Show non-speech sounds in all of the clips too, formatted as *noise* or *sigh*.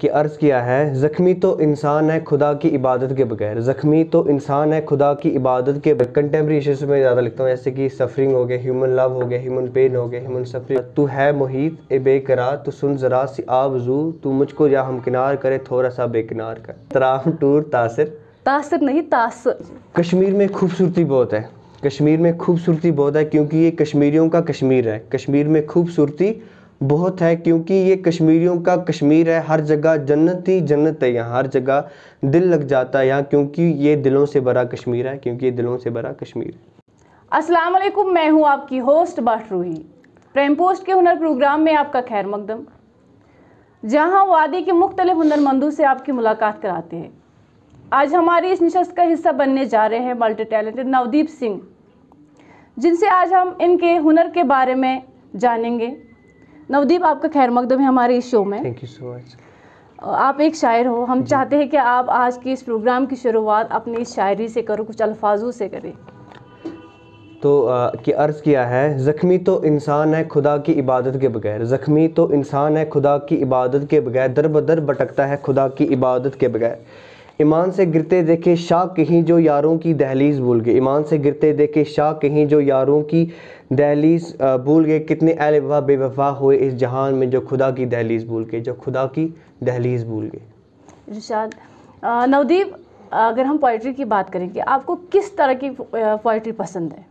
कि अर्ज़ किया है ज़ख्मी तो इंसान है खुदा की इबादत के बगैर ज़ख्मी तो इंसान है खुदा की इबादत के बगैर कंटेम्प्रेरी इशूज़ में ज़्यादा लिखता हूँ जैसे कि सफरिंग हो गए ह्यूमन लव हो गए ह्यूमन पेन हो गए ह्यूमन सफरिंग तू है मोहित ए बेकरा तू सुन ज़रा सी आबजू तू मुझको या हमकिनार करे थोड़ा सा बेकिनार कर तराम टूर तासर तासर नहीं तासर कश्मीर में खूबसूरती बहुत है कश्मीर में खूबसूरती बहुत है क्योंकि ये कश्मीरियों का कश्मीर है कश्मीर में खूबसूरती बहुत है क्योंकि ये कश्मीरियों का कश्मीर है हर जगह जन्नत ही जन्नत है यहाँ हर जगह दिल लग जाता है यहाँ क्योंकि ये दिलों से भरा कश्मीर है क्योंकि ये दिलों से भरा कश्मीर है अस्सलाम वालेकुम मैं हूँ आपकी होस्ट बाटरूही प्रेम पोस्ट के हुनर प्रोग्राम में आपका खैर मकदम जहाँ वादी के मुख्तलिफ हुनरमंदों से आपकी मुलाकात कराते हैं आज हमारी इस नशस्त का हिस्सा बनने जा रहे हैं मल्टी टैलेंटेड नवदीप सिंह जिनसे आज हम इनके हुनर के बारे में जानेंगे नवदीप आपका खैर मकदम है हमारे इस शो में थैंक यू सो मच आप एक शायर हो हम चाहते हैं कि आप आज के इस प्रोग्राम की शुरुआत अपनी इस शायरी से करो कुछ अल्फाजों से करें तो कि अर्ज़ किया है ज़ख्मी तो इंसान है खुदा की इबादत के बगैर ज़ख्मी तो इंसान है खुदा की इबादत के बगैर दर बदर भटकता है खुदा की इबादत के बगैर ईमान से गिरते देखे शाह कहीं जो यारों की दहलीज भूल गए ईमान से गिरते देखे शाह कहीं जो यारों की दहलीज भूल गए कितने अहल वफा बेवफा हुए इस जहान में जो खुदा की दहलीज भूल गए जो खुदा की दहलीज भूल गए नवदीप अगर हम पोइट्री की बात करेंगे आपको किस तरह की पोइट्री पसंद है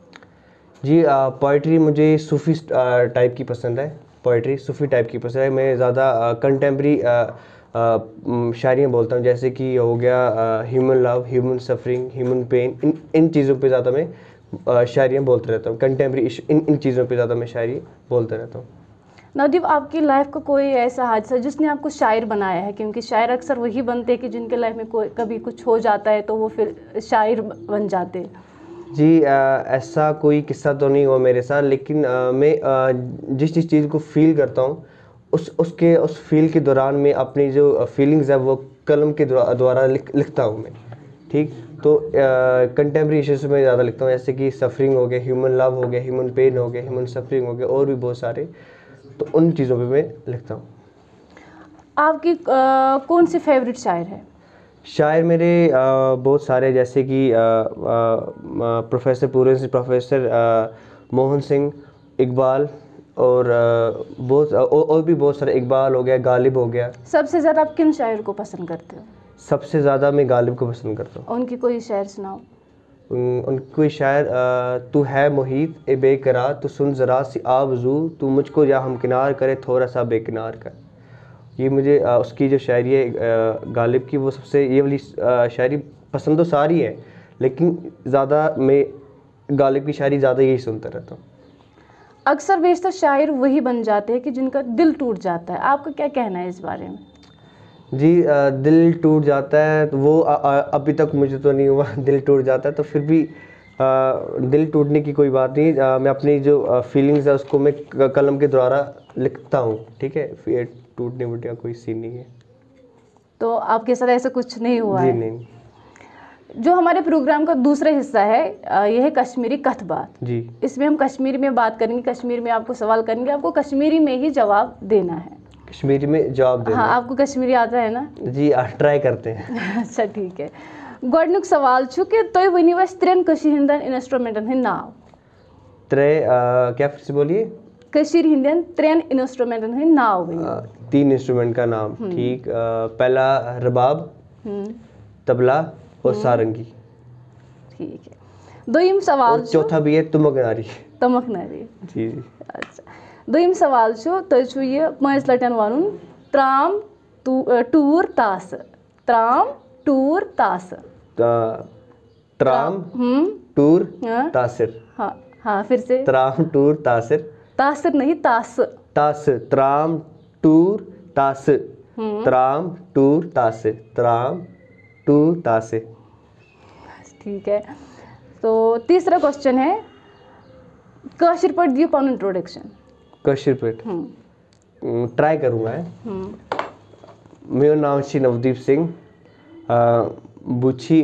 जी पोइट्री मुझे सूफ़ी टाइप की पसंद है पोइट्री सूफ़ी टाइप की पसंद है मैं ज़्यादा कंटेम्प्री शायरियाँ बोलता हूँ जैसे कि हो गया human love human suffering human pain इन इन चीज़ों पे ज़्यादा मैं शायरियाँ बोलते रहता हूँ कंटेम्प्रेरी इन इन चीज़ों पे ज़्यादा मैं शायरी बोलता रहता हूँ नवदीप आपकी लाइफ का को कोई ऐसा हादसा जिसने आपको शायर बनाया है क्योंकि शायर अक्सर वही बनते हैं कि जिनके लाइफ में कोई कभी कुछ हो जाता है तो वो फिर शायर बन जाते हैं जी आ, ऐसा कोई किस्सा तो नहीं हुआ मेरे साथ लेकिन आ, मैं आ, जिस जिस चीज़ को फील करता हूँ उस उसके उस फील के दौरान मैं अपनी जो फीलिंग्स है वो कलम के द्वारा लिख लिखता हूँ मैं ठीक तो कंटेम्प्रेरी इशूज़ में ज़्यादा लिखता हूँ जैसे कि सफरिंग हो गया ह्यूमन लव हो गया ह्यूमन पेन हो गया ह्यूमन सफरिंग हो गया और भी बहुत सारे तो उन चीज़ों पे मैं लिखता हूँ आपकी आ, कौन से फेवरेट शायर है शायर मेरे आ, बहुत सारे जैसे कि प्रोफेसर पूरन सिंह प्रोफेसर आ, मोहन सिंह इकबाल और बहुत और भी बहुत सारे इकबाल हो गया गालिब हो गया सबसे ज़्यादा आप किन शायर को पसंद करते हो सबसे ज़्यादा मैं गालिब को पसंद करता हूँ उनकी कोई शायर सुनाओ उनकी शायर तू है मोहित ए बेकरार तू सुन ज़रा सी जू तू मुझको या हमकिनार करे थोड़ा सा बेकिनार कर ये मुझे आ, उसकी जो शायरी है गालिब की वो सबसे ये वाली शायरी पसंद तो सारी है लेकिन ज़्यादा मैं गालिब की शायरी ज़्यादा यही सुनता रहता हूँ अक्सर बेशतर तो शायर वही बन जाते हैं कि जिनका दिल टूट जाता है आपका क्या कहना है इस बारे में जी दिल टूट जाता है तो वो अभी तक मुझे तो नहीं हुआ *laughs* दिल टूट जाता है तो फिर भी दिल टूटने की कोई बात नहीं मैं अपनी जो फीलिंग्स है उसको मैं कलम के द्वारा लिखता हूँ ठीक है फिर टूटने वूटने का कोई सीन नहीं है तो आपके साथ ऐसा कुछ नहीं हुआ जी है? नहीं जो हमारे प्रोग्राम का दूसरा हिस्सा है यह है कश्मीरी कथ बात जी इसमें हम कश्मीरी में बात करेंगे कश्मीर में आपको सवाल करेंगे आपको कश्मीरी में ही जवाब देना है कश्मीरी में जवाब देना हाँ आपको कश्मीरी आता है ना जी ट्राई करते हैं *laughs* अच्छा ठीक है गोडनुक सवाल छु तो वनी कशी हिंदन इंस्ट्रूमेंटन हिंद नाव त्रे क्या फिर से बोलिए कशीर हिंदन त्रन इंस्ट्रूमेंटन हिंद नाव तीन इंस्ट्रूमेंट का नाम हम्म। ठीक पहला रबाब हम्म। तबला और हम्म। सारंगी ठीक है दुम सवाल चौथा भी है तुमक नारी तमक नारी जी जी अच्छा दुम सवाल तुम यह मज लटन वन त्राम टूर तास त्राम टूर तास त्राम हम्म। टूर हाँ। तासिर हाँ हाँ फिर से त्राम टूर तासिर तासिर नहीं तास तास त्राम टूर तास हम्म। त्राम टूर तास त्राम टूर तासे ठीक है तो तीसरा क्वेश्चन है कशिर पर दियो कौन इंट्रोडक्शन कशिर पेट ट्राई करूँगा मेरा नाम श्री नवदीप सिंह बुच्छी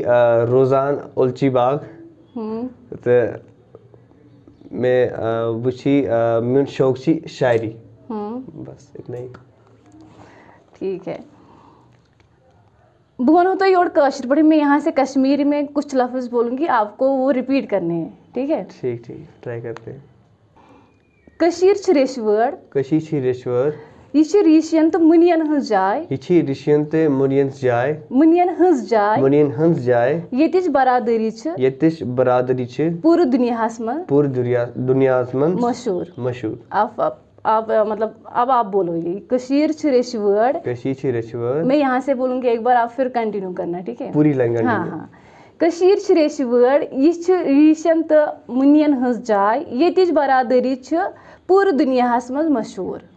रोजान उल्ची बाग हम्म। तो मैं बुच्छी मेरा शौक शायरी हम्म। बस इतना ही ठीक है भुवन हो तो ये और काशिर बड़ी मैं यहाँ से कश्मीर में कुछ लफ्ज़ बोलूँगी आपको वो रिपीट करने हैं ठीक है ठीक ठीक ट्राई करते हैं कशीर छ कशीर कशी छ रेशवर ऋषियन तो मुनियन हंस जाए यह छ ऋषियन ते मुनियन जाए मुनियन हंस जाए मुनियन हंस जाय येतिच बरादरी छ येतिच बरादरी छ पूरी दुनियास मन पूरी दुनिया दुनियास मन मशहूर मशहूर आप आप आप मतलब अब आप बोलो ये कशीर छिरेश वर्ड कशीर छिरेश वर्ड मैं यहाँ से बोलूंगी एक बार आप फिर कंटिन्यू करना ठीक है पूरी लैंग्वेज हाँ हाँ कशीर छिरेश वर्ड यह रीशन तो मुनियन हज जाय ये बरदरी पूर दुनिया मज मशहूर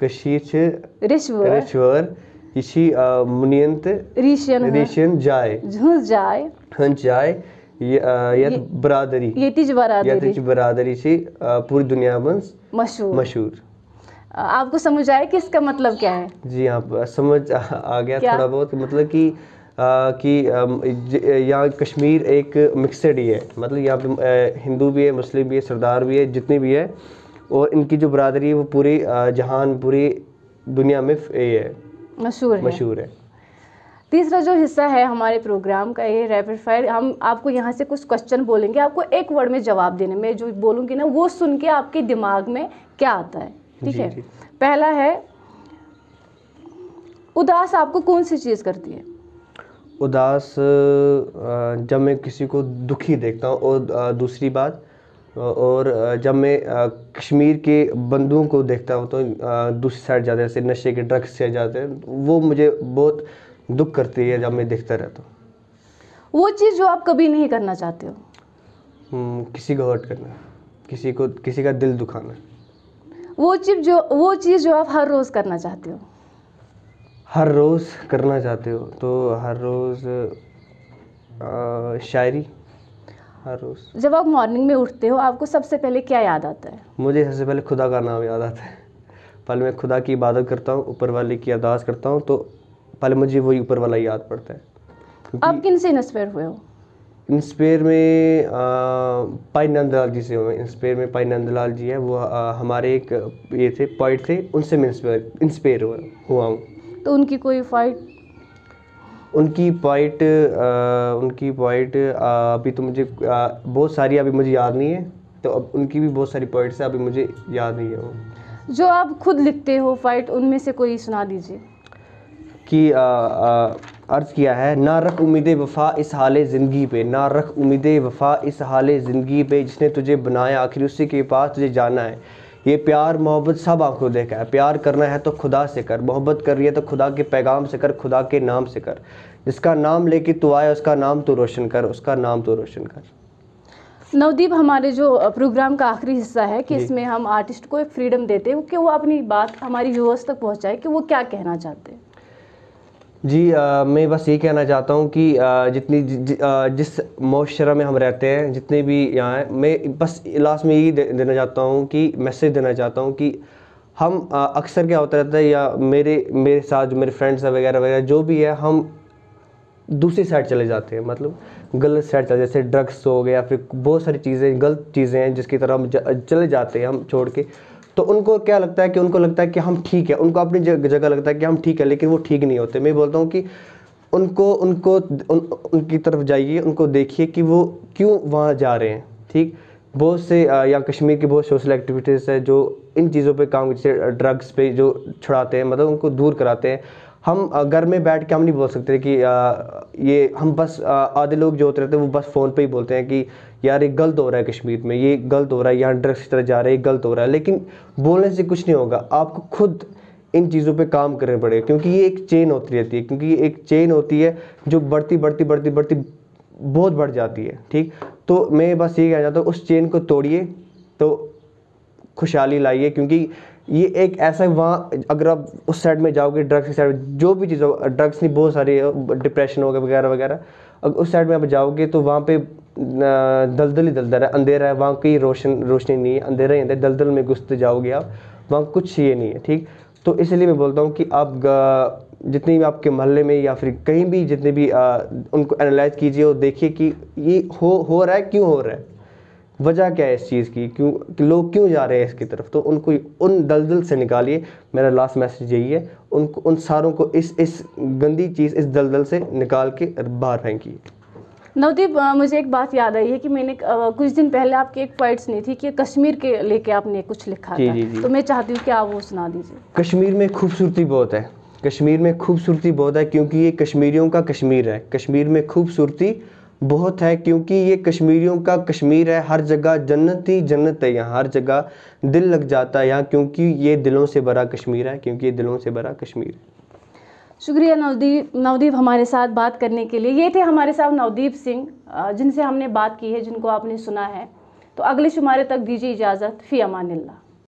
कशीर छ रिश्वर रिश्वर यह मुनियन तो रीशन रीशन जाय हज जाय हज जाय बरदरी बरादरी येतीच से पूरी दुनिया में मशहूर मशहूर आपको समझ आया कि इसका मतलब क्या है जी आप हाँ, समझ आ गया थोड़ा बहुत मतलब कि कि यहाँ कश्मीर एक मिक्सड ही है मतलब यहाँ पे हिंदू भी है मुस्लिम भी है सरदार भी है जितनी भी है और इनकी जो बरादरी है वो पूरी जहान पूरी दुनिया में ये है मशहूर है मशहूर है तीसरा जो हिस्सा है हमारे प्रोग्राम का ये रैपिड फायर हम आपको यहाँ से कुछ क्वेश्चन बोलेंगे आपको एक वर्ड में जवाब देने में जो बोलूँगी ना वो सुन के आपके दिमाग में क्या आता है ठीक है पहला है उदास आपको कौन सी चीज़ करती है उदास जब मैं किसी को दुखी देखता हूँ और दूसरी बात और जब मैं कश्मीर के बंदुओं को देखता हूँ तो दूसरी साइड जाते हैं जैसे नशे के ड्रग्स से जाते हैं वो मुझे बहुत दुख करती है जब मैं देखता रहता हूँ वो चीज़ जो आप कभी नहीं करना चाहते हो हम्म, किसी को हर्ट करना किसी को किसी का दिल दुखाना वो चीज़ जो वो चीज़ जो आप हर रोज़ करना चाहते हो हर रोज़ करना चाहते हो तो हर रोज़ शायरी हर रोज़ जब आप मॉर्निंग में उठते हो आपको सबसे पहले क्या याद आता है मुझे सबसे पहले खुदा का नाम याद आता है पहले मैं खुदा की इबादत करता हूँ ऊपर वाले की अरदास करता हूँ तो पहले मुझे वही ऊपर वाला याद पड़ता है आप किन से इंस्पायर हुए हो इंस्पायर में पाई नंदलाल जी से हुए इंस्पेयर में पाई नंदलाल जी है वो आ, हमारे एक ये थे पॉइंट थे उनसे मैं इंस्पायर हुआ हूँ तो उनकी कोई फाइट उनकी पॉइंट उनकी पॉइंट अभी तो मुझे बहुत सारी अभी मुझे याद नहीं है तो अब उनकी भी बहुत सारी पॉइंट्स है अभी मुझे याद नहीं है वो जो आप खुद लिखते हो फाइट उनमें से कोई सुना दीजिए की अर्ज़ किया है ना रख उम्मीद वफ़ा इस हाल ज़िंदगी पे ना रख उम्मीद वफ़ा इस हाल ज़िंदगी पे जिसने तुझे बनाया आखिर उसी के पास तुझे जाना है ये प्यार मोहब्बत सब आंखों देखा है प्यार करना है तो खुदा से कर मोहब्बत कर रही है तो खुदा के पैगाम से कर खुदा के नाम से कर जिसका नाम लेके तू आए उसका नाम तो रोशन कर उसका नाम तो रोशन कर नवदीप हमारे जो प्रोग्राम का आखिरी हिस्सा है कि इसमें हम आर्टिस्ट को एक फ्रीडम देते हैं कि वो अपनी बात हमारी व्यूअर्स तक पहुंचाए कि वो क्या कहना चाहते हैं जी आ, मैं बस ये कहना चाहता हूँ कि आ, जितनी ज, ज, आ, जिस माशरा में हम रहते हैं जितने भी यहाँ हैं मैं बस लास्ट में यही दे, देना चाहता हूँ कि मैसेज देना चाहता हूँ कि हम अक्सर क्या होता रहता है या मेरे मेरे साथ जो मेरे फ्रेंड्स हैं वगैरह वगैरह जो भी है हम दूसरी साइड चले जाते हैं मतलब गलत साइड चले जैसे ड्रग्स हो गया फिर बहुत सारी चीज़ें गलत चीज़ें हैं जिसकी तरह हम चले जाते हैं हम छोड़ के तो उनको क्या लगता है कि उनको लगता है कि हम ठीक है उनको अपनी जगह लगता है कि हम ठीक है लेकिन वो ठीक नहीं होते मैं बोलता हूँ कि उनको उनको उन, उनकी तरफ जाइए उनको देखिए कि वो क्यों वहाँ जा रहे हैं ठीक बहुत से या कश्मीर की बहुत सोशल एक्टिविटीज़ है जो इन चीज़ों पे काम जैसे ड्रग्स पे जो छुड़ाते हैं मतलब उनको दूर कराते हैं हम घर में बैठ के हम नहीं बोल सकते कि ये हम बस आधे लोग जो होते रहते हैं वो बस फ़ोन पे ही बोलते हैं कि यार ये गलत हो रहा है कश्मीर में ये गलत हो रहा है यहाँ ड्रग्स की तरह जा रहा है ये गलत हो रहा है लेकिन बोलने से कुछ नहीं होगा आपको खुद इन चीज़ों पे काम करने पड़ेगा क्योंकि ये एक चेन होती रहती है क्योंकि ये एक चेन होती है जो बढ़ती बढ़ती बढ़ती बढ़ती बहुत बढ़ जाती है ठीक तो मैं बस ये कहना चाहता हूँ उस चेन को तोड़िए तो खुशहाली लाइए क्योंकि ये एक ऐसा वहाँ अगर आप उस साइड में जाओगे ड्रग्स की साइड जो भी चीज़ हो ड्रग्स नहीं बहुत सारी डिप्रेशन हो गया वगैरह वगैरह अगर उस साइड में आप जाओगे तो वहाँ पे दलदल ही दलदल है अंधेरा है वहाँ की रोशन रोशनी नहीं है अंधेरा ही अंधेरा दलदल में घुसते जाओगे आप वहाँ कुछ ये नहीं है ठीक तो इसलिए मैं बोलता हूँ कि आप जितने भी आपके मोहल्ले में या फिर कहीं भी जितने भी आ, उनको एनालाइज कीजिए और देखिए कि ये हो हो रहा है क्यों हो रहा है वजह क्या है इस चीज़ की क्यों लोग क्यों जा रहे हैं इसकी तरफ तो उनको उन दलदल से निकालिए मेरा लास्ट मैसेज यही है उनको उन सारों को इस इस गंदी चीज़ इस दलदल से निकाल के बाहर फेंकी नवदीप मुझे एक बात याद आई है कि मैंने कुछ दिन पहले आपकी एक पॉइंट सुनी थी कि कश्मीर के लेके आपने कुछ लिखा जी, था जी, जी। तो मैं चाहती हूँ कि आप वो सुना दीजिए कश्मीर में खूबसूरती बहुत है कश्मीर में खूबसूरती बहुत है क्योंकि ये कश्मीरियों का कश्मीर है कश्मीर में खूबसूरती बहुत है क्योंकि ये कश्मीरियों का कश्मीर है हर जगह जन्नत ही जन्नत है यहाँ हर जगह दिल लग जाता है यहाँ क्योंकि ये दिलों से भरा कश्मीर है क्योंकि ये दिलों से भरा कश्मीर है शुक्रिया नवदीप नवदीप हमारे साथ बात करने के लिए ये थे हमारे साथ नवदीप सिंह जिनसे हमने बात की है जिनको आपने सुना है तो अगले शुमारे तक दीजिए इजाज़त फ़ी अमान